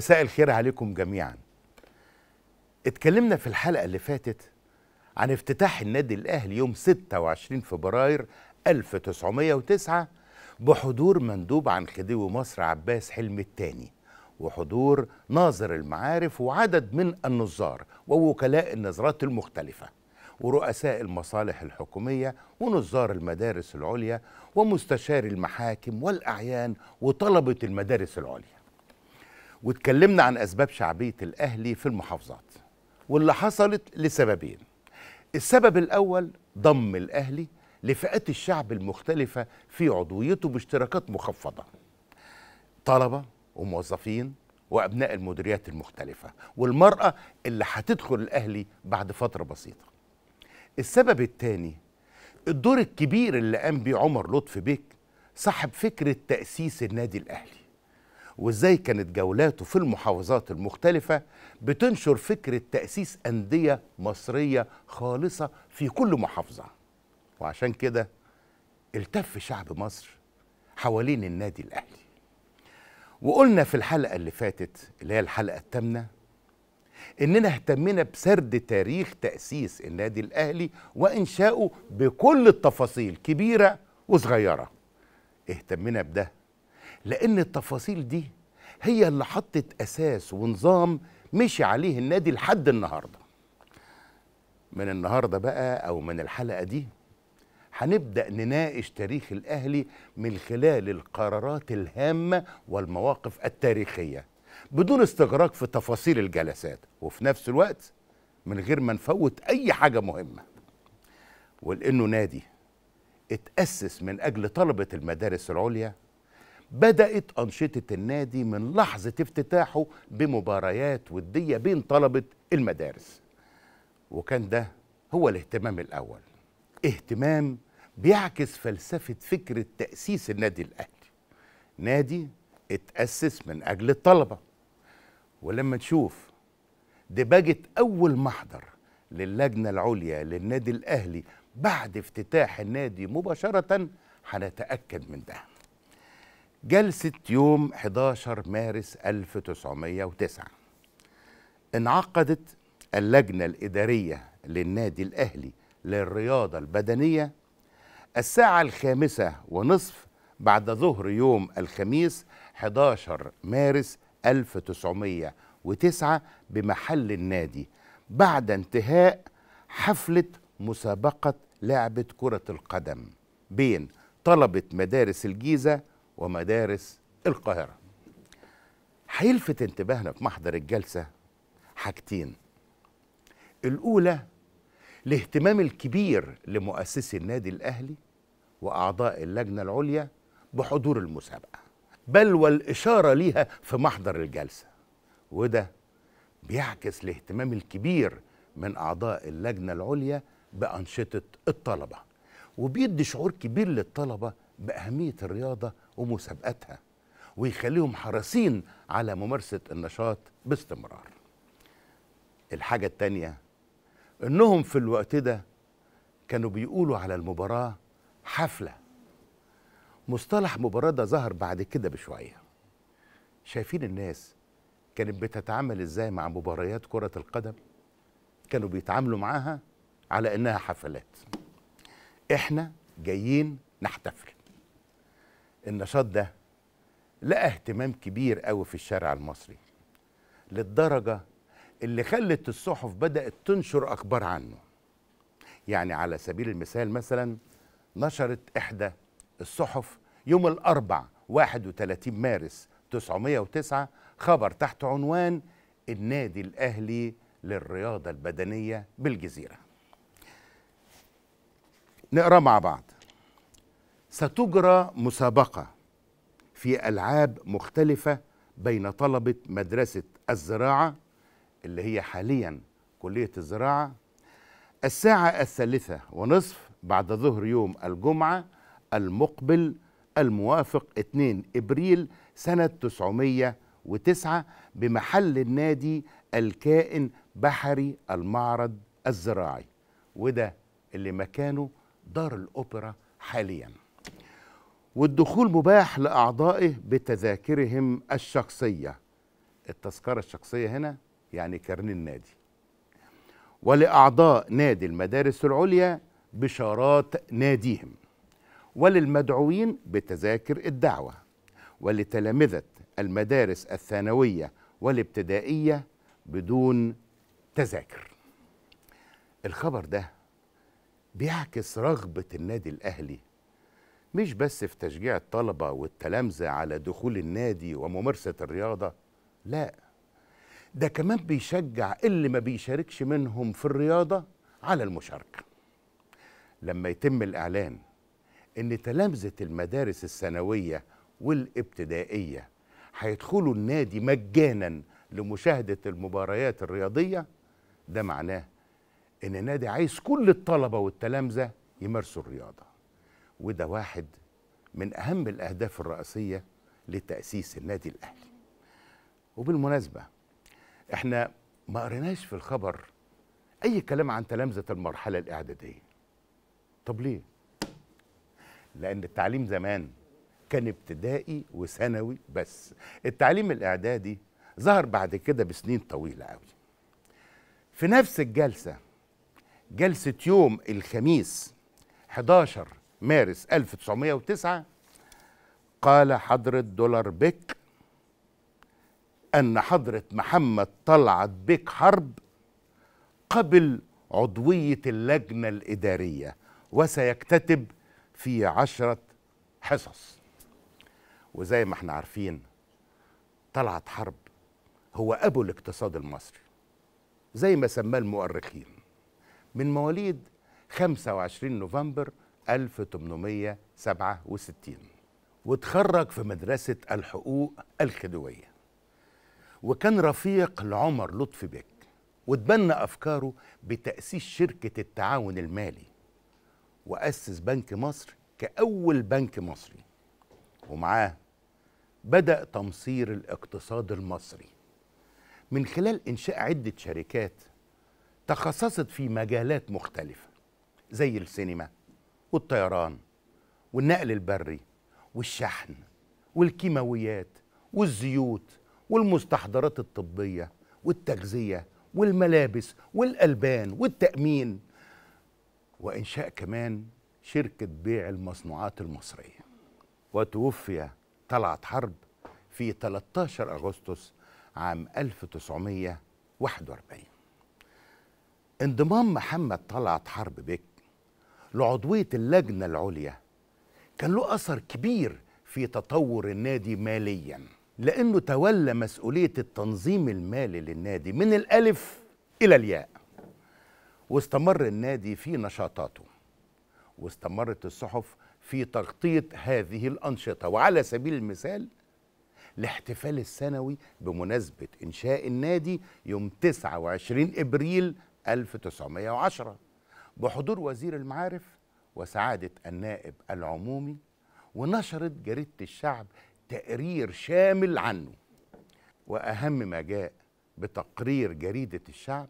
مساء الخير عليكم جميعا اتكلمنا في الحلقة اللي فاتت عن افتتاح النادي الأهلي يوم 26 فبراير 1909 بحضور مندوب عن خديوي مصر عباس حلمي الثاني وحضور ناظر المعارف وعدد من النظار ووكلاء النظرات المختلفة ورؤساء المصالح الحكومية ونظار المدارس العليا ومستشاري المحاكم والأعيان وطلبة المدارس العليا واتكلمنا عن اسباب شعبيه الاهلي في المحافظات واللي حصلت لسببين السبب الاول ضم الاهلي لفئات الشعب المختلفه في عضويته باشتراكات مخفضه طلبه وموظفين وابناء المديريات المختلفه والمراه اللي هتدخل الاهلي بعد فتره بسيطه السبب الثاني الدور الكبير اللي قام بيه عمر لطفي بيك صاحب فكره تاسيس النادي الاهلي وازاي كانت جولاته في المحافظات المختلفة بتنشر فكرة تأسيس أندية مصرية خالصة في كل محافظة وعشان كده التف شعب مصر حوالين النادي الأهلي وقلنا في الحلقة اللي فاتت اللي هي الحلقة الثامنة إننا اهتمنا بسرد تاريخ تأسيس النادي الأهلي وانشاؤه بكل التفاصيل كبيرة وصغيرة اهتمنا بده لأن التفاصيل دي هي اللي حطت اساس ونظام مشي عليه النادي لحد النهارده من النهارده بقى او من الحلقه دي هنبدا نناقش تاريخ الاهلي من خلال القرارات الهامه والمواقف التاريخيه بدون استغراق في تفاصيل الجلسات وفي نفس الوقت من غير ما نفوت اي حاجه مهمه ولانه نادي اتاسس من اجل طلبه المدارس العليا بدأت أنشطة النادي من لحظة افتتاحه بمباريات ودية بين طلبة المدارس وكان ده هو الاهتمام الأول اهتمام بيعكس فلسفة فكرة تأسيس النادي الأهلي نادي اتأسس من أجل الطلبة ولما تشوف دباجة أول محضر للجنة العليا للنادي الأهلي بعد افتتاح النادي مباشرة هنتأكد من ده جلسة يوم 11 مارس 1909 انعقدت اللجنة الإدارية للنادي الأهلي للرياضة البدنية الساعة الخامسة ونصف بعد ظهر يوم الخميس 11 مارس 1909 بمحل النادي بعد انتهاء حفلة مسابقة لعبة كرة القدم بين طلبة مدارس الجيزة ومدارس القاهرة هيلفت انتباهنا في محضر الجلسة حاجتين الأولى الاهتمام الكبير لمؤسسي النادي الأهلي وأعضاء اللجنة العليا بحضور المسابقة بل والإشارة ليها في محضر الجلسة وده بيعكس الاهتمام الكبير من أعضاء اللجنة العليا بأنشطة الطلبة وبيدي شعور كبير للطلبة بأهمية الرياضة ومسابقاتها ويخليهم حريصين على ممارسة النشاط باستمرار الحاجة التانية انهم في الوقت ده كانوا بيقولوا على المباراة حفلة مصطلح مباراة ده ظهر بعد كده بشوية شايفين الناس كانت بتتعامل ازاي مع مباريات كرة القدم كانوا بيتعاملوا معاها على انها حفلات احنا جايين نحتفل النشاط ده لقى اهتمام كبير قوي في الشارع المصري للدرجة اللي خلت الصحف بدأت تنشر أخبار عنه يعني على سبيل المثال مثلا نشرت إحدى الصحف يوم الأربع 31 مارس 909 خبر تحت عنوان النادي الأهلي للرياضة البدنية بالجزيرة نقرأ مع بعض ستجرى مسابقة في ألعاب مختلفة بين طلبة مدرسة الزراعة اللي هي حاليا كلية الزراعة الساعة الثالثة ونصف بعد ظهر يوم الجمعة المقبل الموافق 2 إبريل سنة 909 بمحل النادي الكائن بحري المعرض الزراعي وده اللي مكانه دار الأوبرا حالياً والدخول مباح لأعضائه بتذاكرهم الشخصية التذكرة الشخصية هنا يعني كارنيه النادي ولأعضاء نادي المدارس العليا بشارات ناديهم وللمدعوين بتذاكر الدعوة ولتلامذة المدارس الثانوية والابتدائية بدون تذاكر الخبر ده بيعكس رغبة النادي الأهلي مش بس في تشجيع الطلبة والتلامذة على دخول النادي وممارسة الرياضة لا ده كمان بيشجع اللي ما بيشاركش منهم في الرياضة على المشاركة لما يتم الإعلان إن تلامذة المدارس الثانوية والابتدائية هيدخلوا النادي مجانا لمشاهدة المباريات الرياضية ده معناه إن النادي عايز كل الطلبة والتلامذة يمارسوا الرياضة وده واحد من أهم الأهداف الرئيسية لتأسيس النادي الأهلي وبالمناسبة احنا ما قريناش في الخبر أي كلام عن تلامذة المرحلة الإعدادية طب ليه؟ لأن التعليم زمان كان ابتدائي وثانوي بس التعليم الإعدادي ظهر بعد كده بسنين طويلة قوي في نفس الجلسة جلسة يوم الخميس 11 مارس 1909 قال حضرة دولار بيك أن حضرة محمد طلعت بيك حرب قبل عضوية اللجنة الإدارية وسيكتتب في عشرة حصص وزي ما احنا عارفين طلعت حرب هو أبو الاقتصاد المصري زي ما سماه المؤرخين من مواليد 25 نوفمبر 1867 وتخرج في مدرسة الحقوق الخديوية وكان رفيق لعمر لطفي بك وتبنى أفكاره بتأسيس شركة التعاون المالي وأسس بنك مصر كأول بنك مصري ومعاه بدأ تمصير الاقتصاد المصري من خلال إنشاء عدة شركات تخصصت في مجالات مختلفة زي السينما والطيران والنقل البري والشحن والكيماويات والزيوت والمستحضرات الطبية والتغذية والملابس والألبان والتأمين وإنشاء كمان شركة بيع المصنوعات المصرية وتوفي طلعت حرب في 13 أغسطس عام 1941 انضمام محمد طلعت حرب بك لعضوية اللجنة العليا كان له أثر كبير في تطور النادي ماليا لأنه تولى مسؤولية التنظيم المالي للنادي من الألف إلى الياء واستمر النادي في نشاطاته واستمرت الصحف في تغطية هذه الأنشطة وعلى سبيل المثال الاحتفال السنوي بمناسبة إنشاء النادي يوم 29 إبريل 1910 بحضور وزير المعارف وسعادة النائب العمومي ونشرت جريدة الشعب تقرير شامل عنه وأهم ما جاء بتقرير جريدة الشعب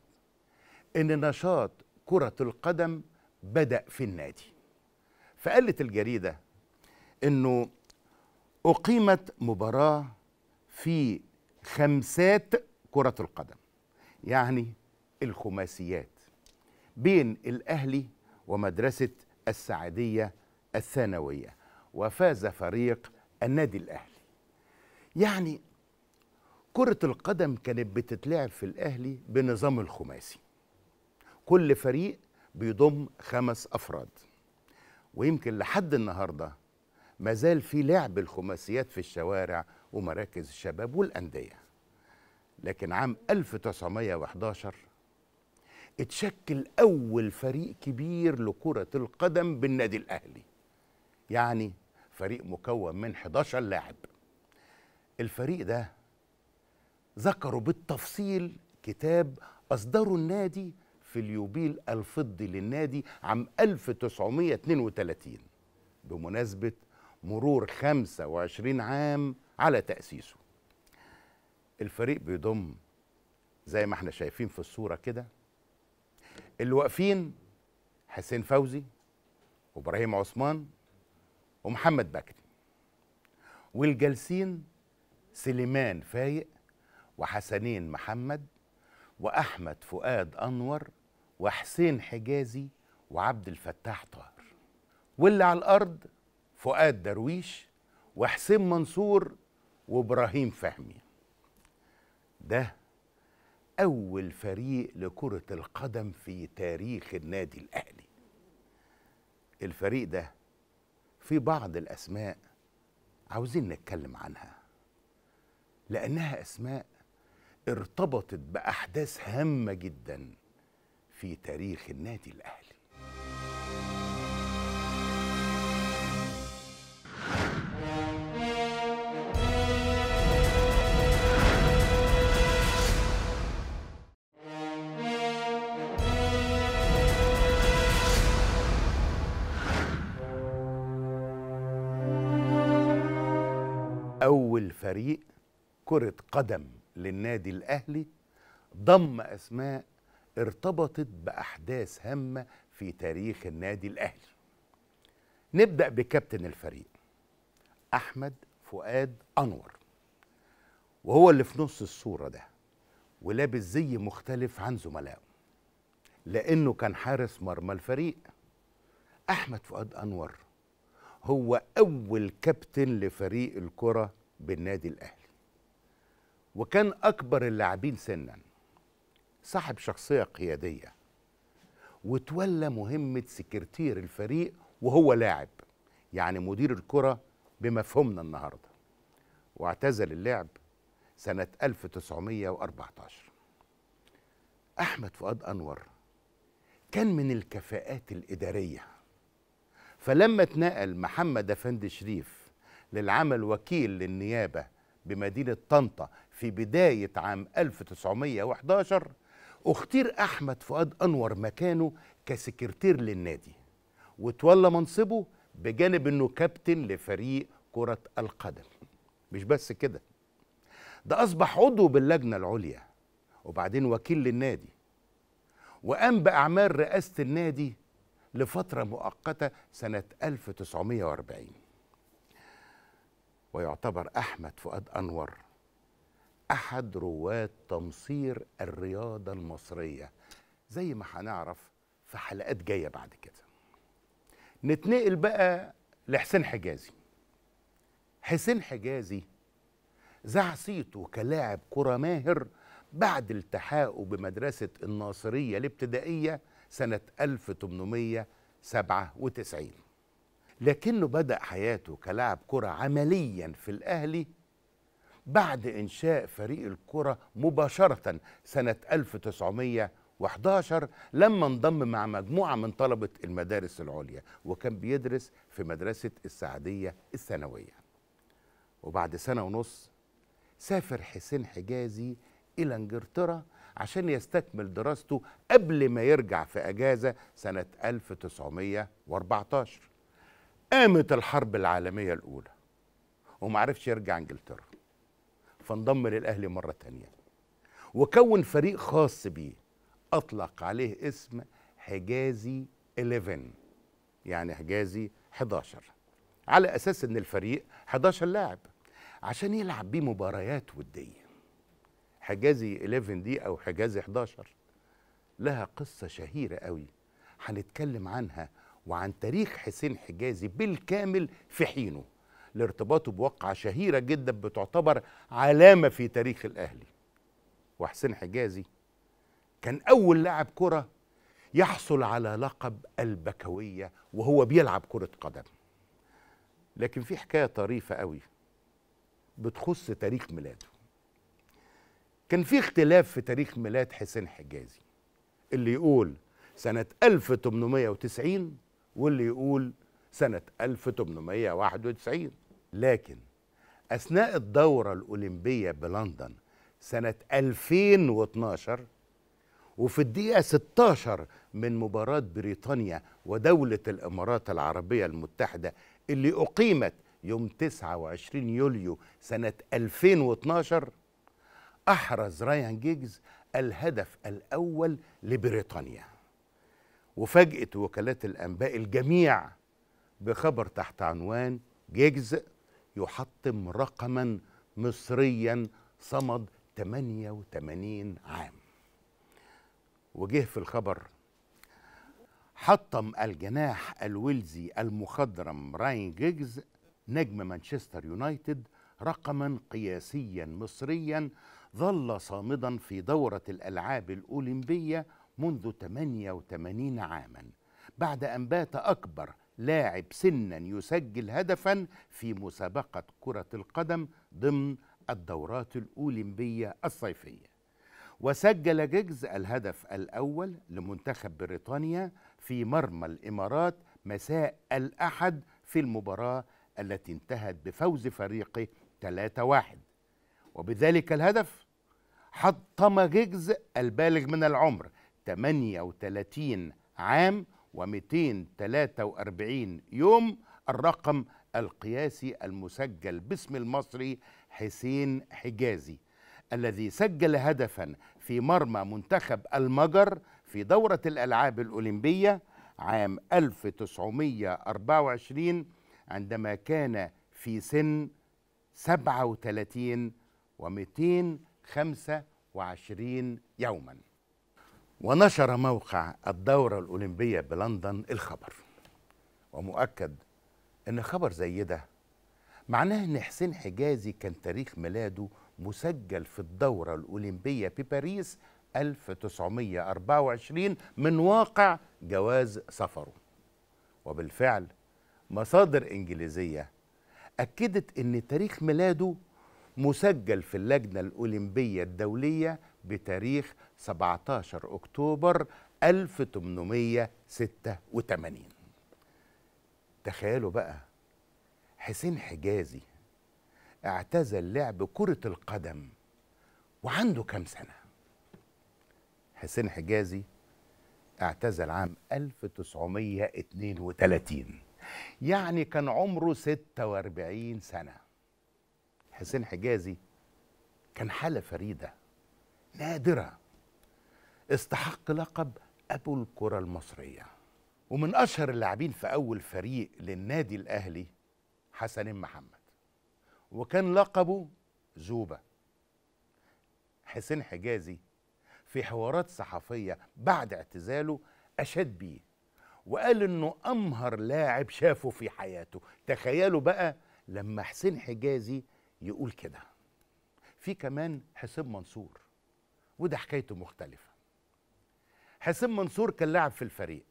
إن نشاط كرة القدم بدأ في النادي فقالت الجريدة إنه أقيمت مباراة في خمسات كرة القدم يعني الخماسيات بين الأهلي ومدرسة السعدية الثانوية وفاز فريق النادي الأهلي يعني كرة القدم كانت بتتلعب في الأهلي بنظام الخماسي كل فريق بيضم خمس أفراد ويمكن لحد النهارده ما زال في لعب الخماسيات في الشوارع ومراكز الشباب والأندية لكن عام 1911 اتشكل أول فريق كبير لكرة القدم بالنادي الأهلي يعني فريق مكون من 11 لاعب الفريق ده ذكروا بالتفصيل كتاب أصدره النادي في اليوبيل الفضي للنادي عام 1932 بمناسبة مرور 25 عام على تأسيسه الفريق بيضم زي ما احنا شايفين في الصورة كده اللي واقفين حسين فوزي وابراهيم عثمان ومحمد بكري والجالسين سليمان فايق وحسنين محمد واحمد فؤاد انور وحسين حجازي وعبد الفتاح طاهر واللي على الارض فؤاد درويش وحسين منصور وابراهيم فهمي ده أول فريق لكرة القدم في تاريخ النادي الأهلي الفريق ده في بعض الأسماء عاوزين نتكلم عنها لأنها أسماء ارتبطت بأحداث هامة جدا في تاريخ النادي الأهلي أول فريق كرة قدم للنادي الأهلي ضم أسماء ارتبطت بأحداث هامة في تاريخ النادي الأهلي نبدأ بكابتن الفريق أحمد فؤاد أنور وهو اللي في نص الصورة ده ولابس زي مختلف عن زملائه لأنه كان حارس مرمى الفريق أحمد فؤاد أنور هو أول كابتن لفريق الكرة بالنادي الاهلي وكان اكبر اللاعبين سنا صاحب شخصيه قياديه وتولى مهمه سكرتير الفريق وهو لاعب يعني مدير الكره بمفهومنا النهارده واعتزل اللعب سنه 1914 احمد فؤاد انور كان من الكفاءات الاداريه فلما اتنقل محمد افندي شريف للعمل وكيل للنيابة بمدينة طنطا في بداية عام 1911 اختير أحمد فؤاد أنور مكانه كسكرتير للنادي وتولى منصبه بجانب أنه كابتن لفريق كرة القدم مش بس كده ده أصبح عضو باللجنة العليا وبعدين وكيل للنادي وقام بأعمال رئاسة النادي لفترة مؤقتة سنة 1940 ويعتبر أحمد فؤاد أنور أحد رواد تمصير الرياضة المصرية زي ما هنعرف في حلقات جاية بعد كده نتنقل بقى لحسين حجازي حسين حجازي صيته كلاعب كرة ماهر بعد التحاقه بمدرسة الناصرية الابتدائية سنة 1897 لكنه بدأ حياته كلاعب كرة عمليا في الأهلي بعد إنشاء فريق الكرة مباشرة سنة 1911 لما انضم مع مجموعة من طلبة المدارس العليا وكان بيدرس في مدرسة السعدية الثانوية وبعد سنة ونص سافر حسين حجازي إلى إنجلترا عشان يستكمل دراسته قبل ما يرجع في أجازة سنة 1914 قامت الحرب العالمية الأولى ومعرفش يرجع إنجلترا فانضم للأهلي مرة تانية وكون فريق خاص بيه أطلق عليه اسم حجازي 11 يعني حجازي 11 على أساس إن الفريق 11 لاعب عشان يلعب بيه مباريات ودية حجازي 11 دي أو حجازي 11 لها قصة شهيرة قوي هنتكلم عنها وعن تاريخ حسين حجازي بالكامل في حينه لارتباطه بواقعة شهيرة جدا بتعتبر علامة في تاريخ الأهلي وحسين حجازي كان أول لاعب كرة يحصل على لقب البكوية وهو بيلعب كرة قدم لكن في حكاية طريفة قوي بتخص تاريخ ميلاده كان في اختلاف في تاريخ ميلاد حسين حجازي اللي يقول سنة 1890 واللي يقول سنة 1891 لكن أثناء الدورة الأولمبية بلندن سنة 2012 وفي الدقيقة 16 من مباراة بريطانيا ودولة الإمارات العربية المتحدة اللي أقيمت يوم 29 يوليو سنة 2012 أحرز رايان جيجز الهدف الأول لبريطانيا وفاجأت وكالات الأنباء الجميع بخبر تحت عنوان جيجز يحطم رقما مصريا صمد 88 عام وجه في الخبر حطم الجناح الويلزي المخضرم راين جيجز نجم مانشستر يونايتد رقما قياسيا مصريا ظل صامدا في دورة الألعاب الأولمبية منذ 88 عاما بعد أن بات أكبر لاعب سنا يسجل هدفا في مسابقة كرة القدم ضمن الدورات الأولمبية الصيفية وسجل جيجز الهدف الأول لمنتخب بريطانيا في مرمى الإمارات مساء الأحد في المباراة التي انتهت بفوز فريقه 3-1 وبذلك الهدف حطم جيجز البالغ من العمر 38 عام و243 يوم الرقم القياسي المسجل باسم المصري حسين حجازي الذي سجل هدفا في مرمى منتخب المجر في دورة الألعاب الأولمبية عام 1924 عندما كان في سن 37 و225 يوماً ونشر موقع الدورة الأولمبية بلندن الخبر ومؤكد أن خبر زي ده معناه أن حسين حجازي كان تاريخ ميلاده مسجل في الدورة الأولمبية في باريس 1924 من واقع جواز سفره وبالفعل مصادر إنجليزية أكدت أن تاريخ ميلاده مسجل في اللجنة الأولمبية الدولية بتاريخ 17 أكتوبر 1886 تخيلوا بقى حسين حجازي اعتزل لعب كرة القدم وعنده كام سنة حسين حجازي اعتزل عام 1932 يعني كان عمره 46 سنة حسين حجازي كان حالة فريدة نادرة استحق لقب أبو الكرة المصرية ومن أشهر اللاعبين في أول فريق للنادي الأهلي حسن محمد وكان لقبه زوبة حسين حجازي في حوارات صحفية بعد اعتزاله أشاد بيه وقال إنه أمهر لاعب شافه في حياته تخيلوا بقى لما حسين حجازي يقول كده في كمان حسين منصور وده حكايته مختلفة حسين منصور كان لاعب في الفريق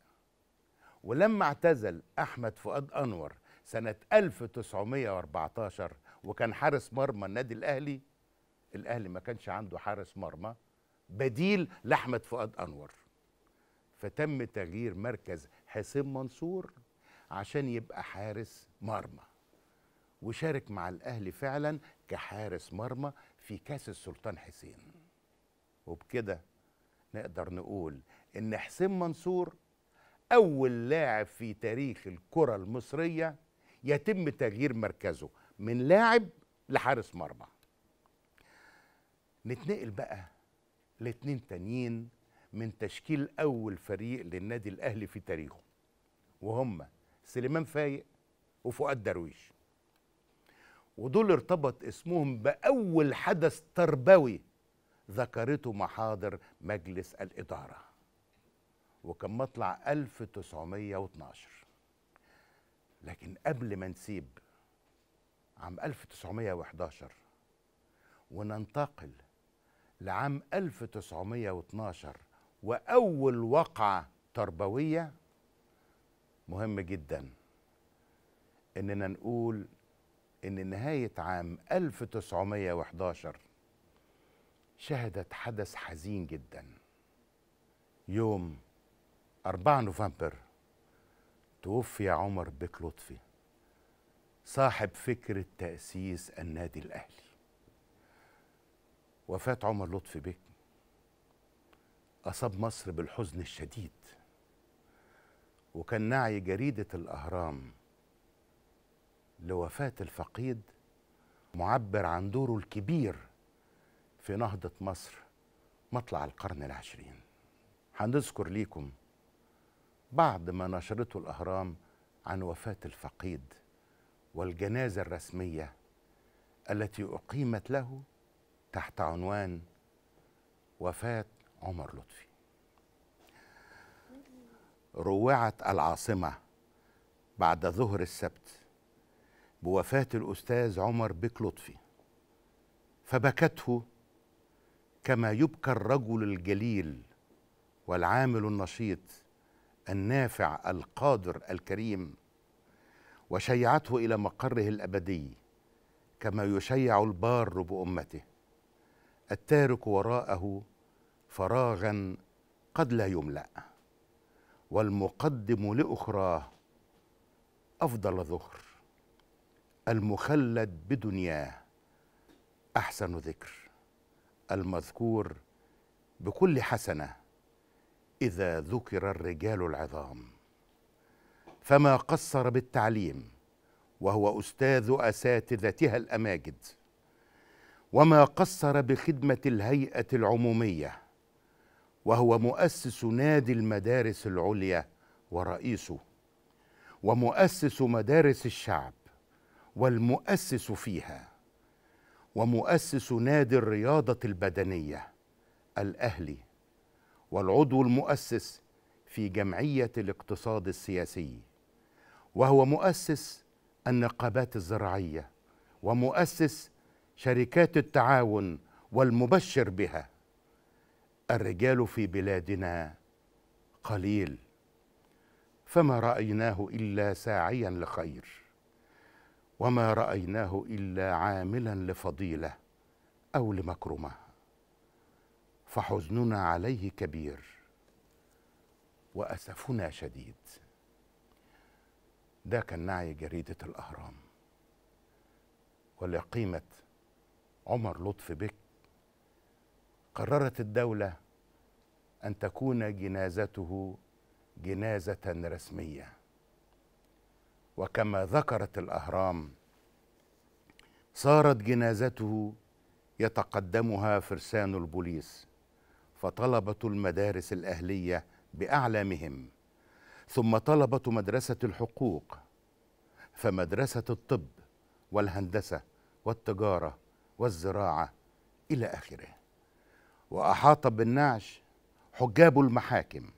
ولما اعتزل احمد فؤاد انور سنه 1914 وكان حارس مرمى النادي الاهلي الاهلي ما كانش عنده حارس مرمى بديل لاحمد فؤاد انور فتم تغيير مركز حسين منصور عشان يبقى حارس مرمى وشارك مع الاهلي فعلا كحارس مرمى في كاس السلطان حسين وبكده نقدر نقول ان حسين منصور اول لاعب في تاريخ الكره المصريه يتم تغيير مركزه من لاعب لحارس مرمى نتنقل بقى لاتنين تانيين من تشكيل اول فريق للنادي الاهلي في تاريخه وهم سليمان فايق وفؤاد درويش ودول ارتبط اسمهم باول حدث تربوي ذكرته محاضر مجلس الاداره وكان مطلع 1912 لكن قبل ما نسيب عام 1911 وننتقل لعام 1912 وأول وقعة تربوية مهم جدا إننا نقول إن نهاية عام 1911 شهدت حدث حزين جدا يوم 4 نوفمبر توفي عمر بك لطفي صاحب فكرة تأسيس النادي الأهلي وفاة عمر لطفي بك أصاب مصر بالحزن الشديد وكان نعي جريدة الأهرام لوفاة الفقيد معبر عن دوره الكبير في نهضة مصر مطلع القرن العشرين هنذكر ليكم بعد ما نشرته الأهرام عن وفاة الفقيد والجنازة الرسمية التي أقيمت له تحت عنوان وفاة عمر لطفي روعت العاصمة بعد ظهر السبت بوفاة الأستاذ عمر بك لطفي فبكته كما يبكى الرجل الجليل والعامل النشيط النافع القادر الكريم وشيعته الى مقره الابدي كما يشيع البار بامته التارك وراءه فراغا قد لا يملا والمقدم لاخراه افضل ظهر المخلد بدنياه احسن ذكر المذكور بكل حسنه اذا ذكر الرجال العظام فما قصر بالتعليم وهو استاذ اساتذتها الاماجد وما قصر بخدمه الهيئه العموميه وهو مؤسس نادي المدارس العليا ورئيسه ومؤسس مدارس الشعب والمؤسس فيها ومؤسس نادي الرياضه البدنيه الاهلي والعضو المؤسس في جمعيه الاقتصاد السياسي وهو مؤسس النقابات الزراعيه ومؤسس شركات التعاون والمبشر بها الرجال في بلادنا قليل فما رايناه الا ساعيا لخير وما رايناه الا عاملا لفضيله او لمكرمه فحزننا عليه كبير واسفنا شديد ده كان نعي جريده الاهرام ولقيمه عمر لطف بك قررت الدوله ان تكون جنازته جنازه رسميه وكما ذكرت الاهرام صارت جنازته يتقدمها فرسان البوليس فطلبة المدارس الأهلية باعلامهم ثم طلبة مدرسة الحقوق فمدرسة الطب والهندسة والتجارة والزراعة إلى آخره وأحاط بالنعش حجاب المحاكم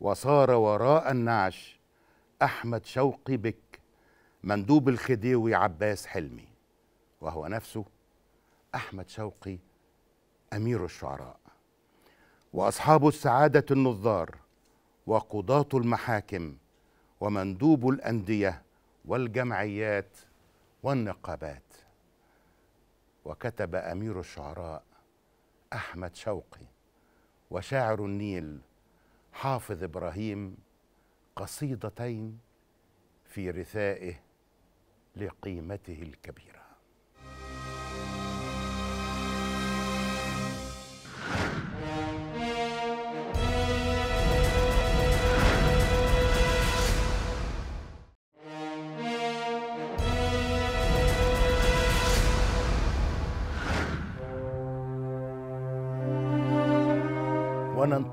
وصار وراء النعش أحمد شوقي بك مندوب الخديوي عباس حلمي وهو نفسه أحمد شوقي أمير الشعراء واصحاب السعاده النظار وقضاه المحاكم ومندوب الانديه والجمعيات والنقابات وكتب امير الشعراء احمد شوقي وشاعر النيل حافظ ابراهيم قصيدتين في رثائه لقيمته الكبيره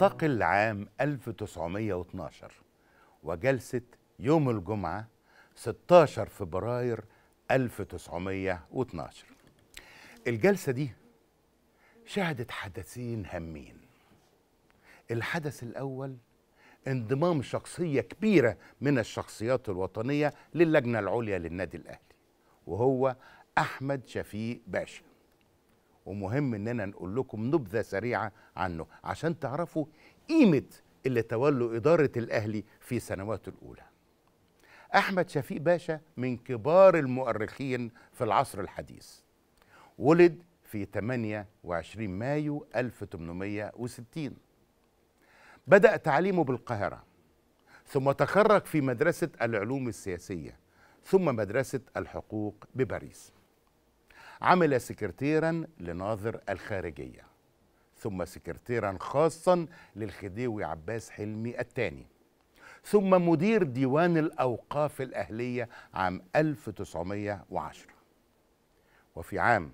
ينتقل عام 1912 وجلسة يوم الجمعة 16 فبراير 1912 الجلسة دي شهدت حدثين هامين الحدث الأول انضمام شخصية كبيرة من الشخصيات الوطنية للجنة العليا للنادي الأهلي وهو أحمد شفيق باشا ومهم اننا نقول لكم نبذه سريعه عنه عشان تعرفوا قيمه اللي تولوا اداره الاهلي في سنواته الاولى. احمد شفيق باشا من كبار المؤرخين في العصر الحديث. ولد في 28 مايو 1860 بدأ تعليمه بالقاهرة ثم تخرج في مدرسة العلوم السياسية ثم مدرسة الحقوق بباريس عمل سكرتيرا لناظر الخارجية ثم سكرتيرا خاصا للخديوي عباس حلمي الثاني ثم مدير ديوان الأوقاف الأهلية عام 1910 وفي عام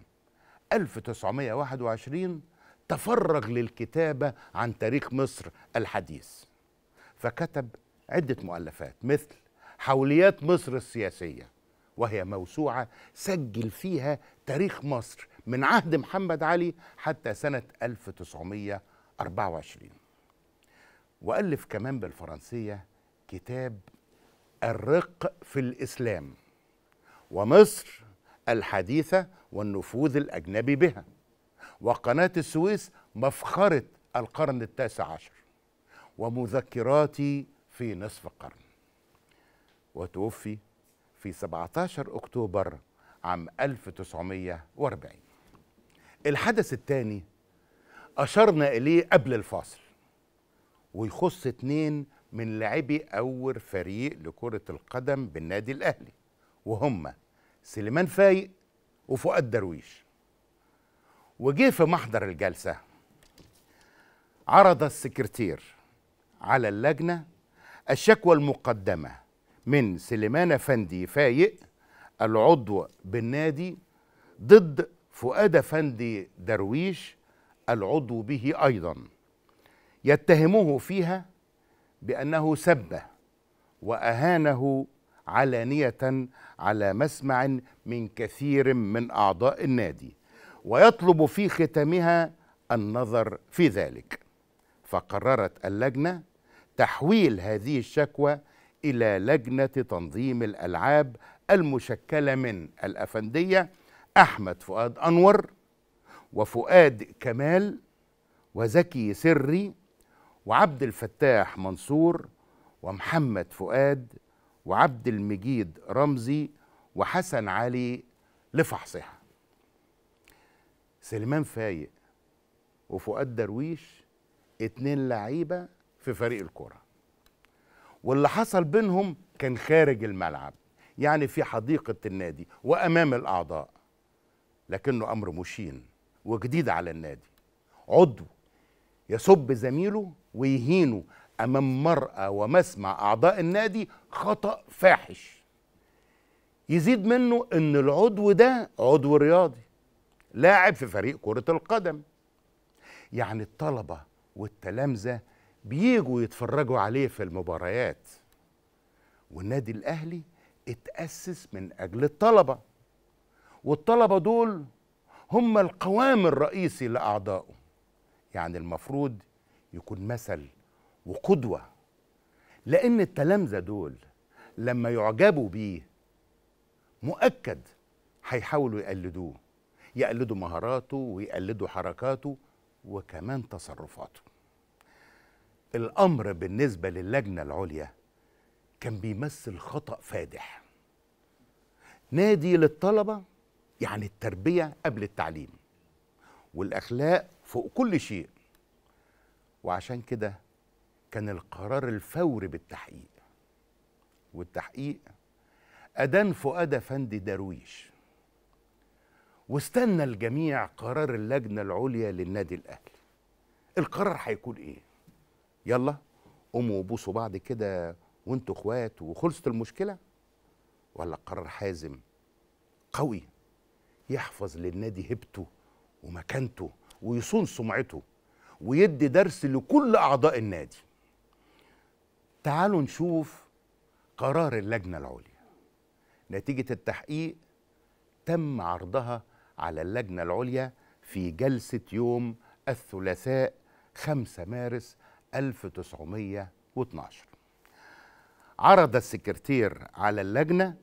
1921 تفرغ للكتابة عن تاريخ مصر الحديث فكتب عدة مؤلفات مثل حوليات مصر السياسية وهي موسوعة سجل فيها تاريخ مصر من عهد محمد علي حتى سنة 1924 وألف كمان بالفرنسية كتاب الرق في الإسلام ومصر الحديثة والنفوذ الأجنبي بها وقناة السويس مفخرة القرن التاسع عشر ومذكراتي في نصف القرن وتوفي في 17 أكتوبر عام 1940 الحدث الثاني أشرنا إليه قبل الفاصل ويخص اتنين من لاعبي أول فريق لكرة القدم بالنادي الأهلي وهما سليمان فايق وفؤاد درويش وجه في محضر الجلسة عرض السكرتير على اللجنة الشكوى المقدمة من سليمان افندي فايق العضو بالنادي ضد فؤاد افندي درويش العضو به ايضا يتهمه فيها بانه سبه واهانه علانيه على مسمع من كثير من اعضاء النادي ويطلب في ختامها النظر في ذلك فقررت اللجنه تحويل هذه الشكوى إلى لجنة تنظيم الألعاب المشكلة من الأفندية أحمد فؤاد أنور وفؤاد كمال وزكي سري وعبد الفتاح منصور ومحمد فؤاد وعبد المجيد رمزي وحسن علي لفحصها سليمان فايق وفؤاد درويش اتنين لعيبة في فريق الكرة واللي حصل بينهم كان خارج الملعب يعني في حديقة النادي وأمام الأعضاء لكنه أمر مشين وجديد على النادي عضو يسب زميله ويهينه أمام مرأة ومسمع أعضاء النادي خطأ فاحش يزيد منه أن العضو ده عضو رياضي لاعب في فريق كرة القدم يعني الطلبة والتلامذة بييجوا يتفرجوا عليه في المباريات والنادي الاهلي اتاسس من اجل الطلبه والطلبه دول هم القوام الرئيسي لاعضائه يعني المفروض يكون مثل وقدوه لان التلامذه دول لما يعجبوا بيه مؤكد هيحاولوا يقلدوه يقلدوا مهاراته ويقلدوا حركاته وكمان تصرفاته الأمر بالنسبة للجنة العليا كان بيمثل خطأ فادح نادي للطلبة يعني التربية قبل التعليم والأخلاق فوق كل شيء وعشان كده كان القرار الفوري بالتحقيق والتحقيق أدان فؤاد أفندي درويش واستنى الجميع قرار اللجنة العليا للنادي الأهلي القرار هيكون إيه؟ يلا قوموا وبوسوا بعض كده وانتوا اخوات وخلصت المشكله ولا قرار حازم قوي يحفظ للنادي هيبته ومكانته ويصون سمعته ويدي درس لكل اعضاء النادي تعالوا نشوف قرار اللجنه العليا نتيجه التحقيق تم عرضها على اللجنه العليا في جلسه يوم الثلاثاء 5 مارس 1912 عرض السكرتير على اللجنة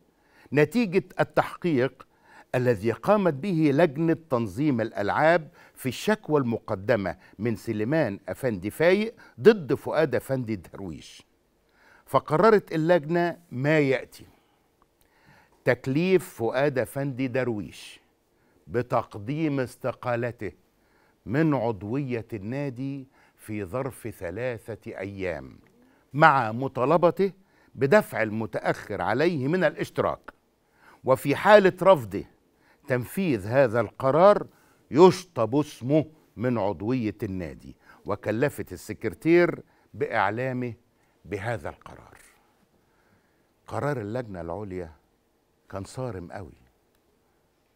نتيجة التحقيق الذي قامت به لجنة تنظيم الألعاب في الشكوى المقدمة من سليمان أفندي فايق ضد فؤاد أفندي درويش فقررت اللجنة ما يأتي تكليف فؤاد أفندي درويش بتقديم استقالته من عضوية النادي في ظرف ثلاثة أيام مع مطالبته بدفع المتأخر عليه من الاشتراك وفي حالة رفضه تنفيذ هذا القرار يشطب اسمه من عضوية النادي وكلفت السكرتير بإعلامه بهذا القرار قرار اللجنة العليا كان صارم قوي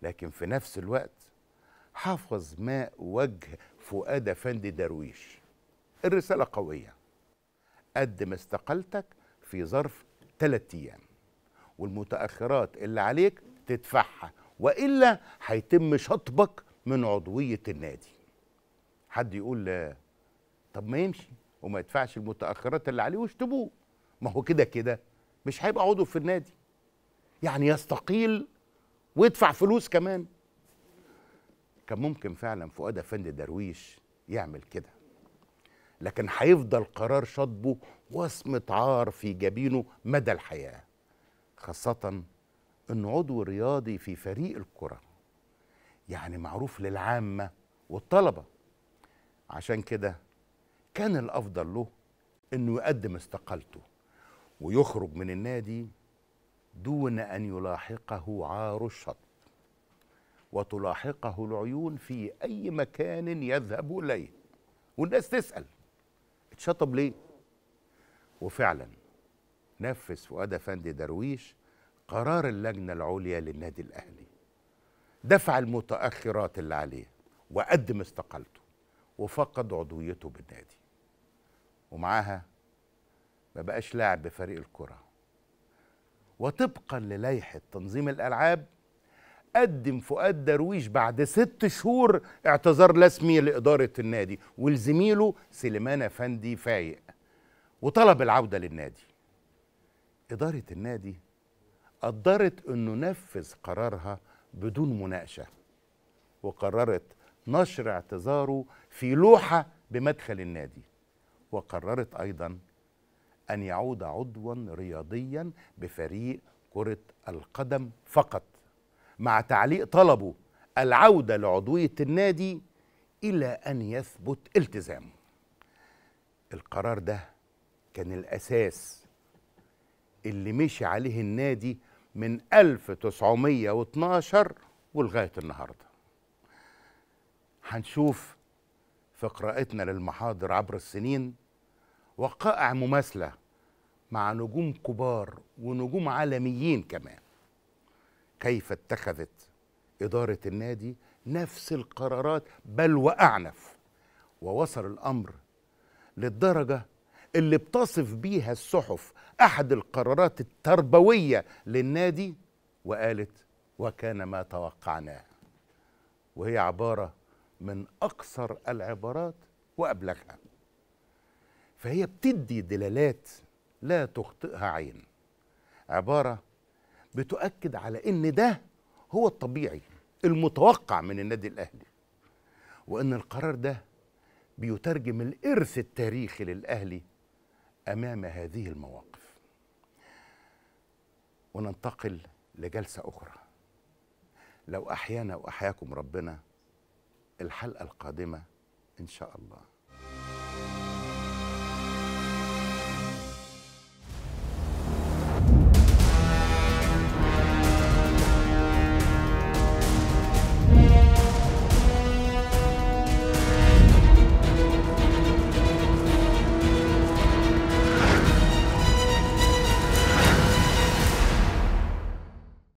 لكن في نفس الوقت حفظ ماء وجه فؤاد افندي درويش الرسالة قوية قدم استقالتك في ظرف ثلاثة أيام والمتأخرات اللي عليك تدفعها وإلا هيتم شطبك من عضوية النادي حد يقول طب ما يمشي وما يدفعش المتأخرات اللي عليه واشتبوه ما هو كده كده مش هيبقى عضو في النادي يعني يستقيل ويدفع فلوس كمان كان ممكن فعلا فؤاد افندي درويش يعمل كده لكن هيفضل قرار شطبه وصمة عار في جبينه مدى الحياة خاصة أنه عضو رياضي في فريق الكرة يعني معروف للعامة والطلبة عشان كده كان الأفضل له أنه يقدم استقالته ويخرج من النادي دون أن يلاحقه عار الشط وتلاحقه العيون في أي مكان يذهب إليه والناس تسأل اتشطب ليه وفعلا نفذ فؤاد افندي درويش قرار اللجنه العليا للنادي الاهلي دفع المتاخرات اللي عليه وقدم استقالته وفقد عضويته بالنادي ومعاها ما بقاش لاعب بفريق الكره وطبقا للائحه تنظيم الالعاب قدم فؤاد درويش بعد ست شهور اعتذار رسمي لإدارة النادي ولزميله سليمان أفندي فايق وطلب العودة للنادي إدارة النادي قدرت أنه نفذ قرارها بدون مناقشة وقررت نشر اعتذاره في لوحة بمدخل النادي وقررت أيضا أن يعود عضوا رياضيا بفريق كرة القدم فقط مع تعليق طلبه العودة لعضوية النادي إلى أن يثبت التزامه القرار ده كان الأساس اللي مشي عليه النادي من 1912 ولغاية النهاردة هنشوف في قراءتنا للمحاضر عبر السنين وقائع مماثلة مع نجوم كبار ونجوم عالميين كمان كيف اتخذت إدارة النادي نفس القرارات بل وأعنف ووصل الأمر للدرجة اللي بتصف بيها الصحف أحد القرارات التربوية للنادي وقالت وكان ما توقعناه وهي عبارة من أقصر العبارات وأبلغها فهي بتدي دلالات لا تخطئها عين عبارة بتؤكد على ان ده هو الطبيعي المتوقع من النادي الاهلي وان القرار ده بيترجم الارث التاريخي للاهلي امام هذه المواقف وننتقل لجلسه اخرى لو احيانا واحياكم ربنا الحلقه القادمه ان شاء الله